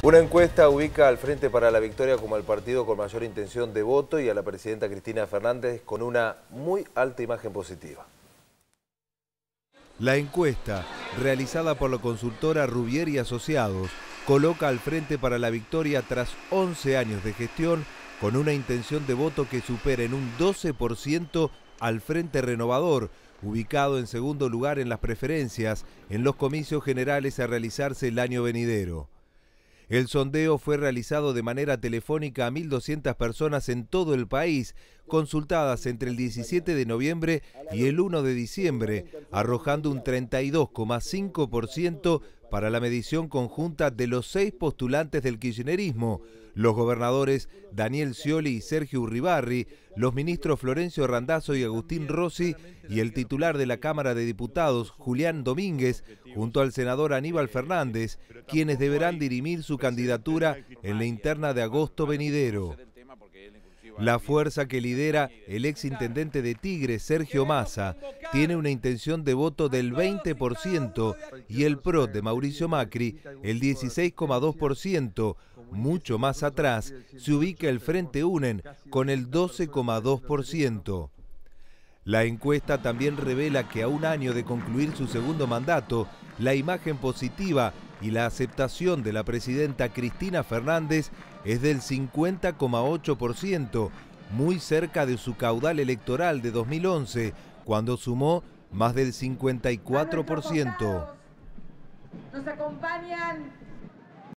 Una encuesta ubica al Frente para la Victoria como el partido con mayor intención de voto y a la presidenta Cristina Fernández con una muy alta imagen positiva. La encuesta, realizada por la consultora Rubier y Asociados, coloca al Frente para la Victoria tras 11 años de gestión con una intención de voto que supera en un 12% al Frente Renovador, ubicado en segundo lugar en las preferencias en los comicios generales a realizarse el año venidero. El sondeo fue realizado de manera telefónica a 1.200 personas en todo el país consultadas entre el 17 de noviembre y el 1 de diciembre, arrojando un 32,5% para la medición conjunta de los seis postulantes del kirchnerismo, los gobernadores Daniel Scioli y Sergio Urribarri, los ministros Florencio Randazzo y Agustín Rossi y el titular de la Cámara de Diputados, Julián Domínguez, junto al senador Aníbal Fernández, quienes deberán dirimir su candidatura en la interna de agosto venidero. La fuerza que lidera el ex intendente de Tigre, Sergio Massa, tiene una intención de voto del 20% y el PRO de Mauricio Macri el 16,2%. Mucho más atrás se ubica el Frente Unen con el 12,2%. La encuesta también revela que a un año de concluir su segundo mandato, la imagen positiva y la aceptación de la presidenta Cristina Fernández es del 50,8%, muy cerca de su caudal electoral de 2011, cuando sumó más del 54%.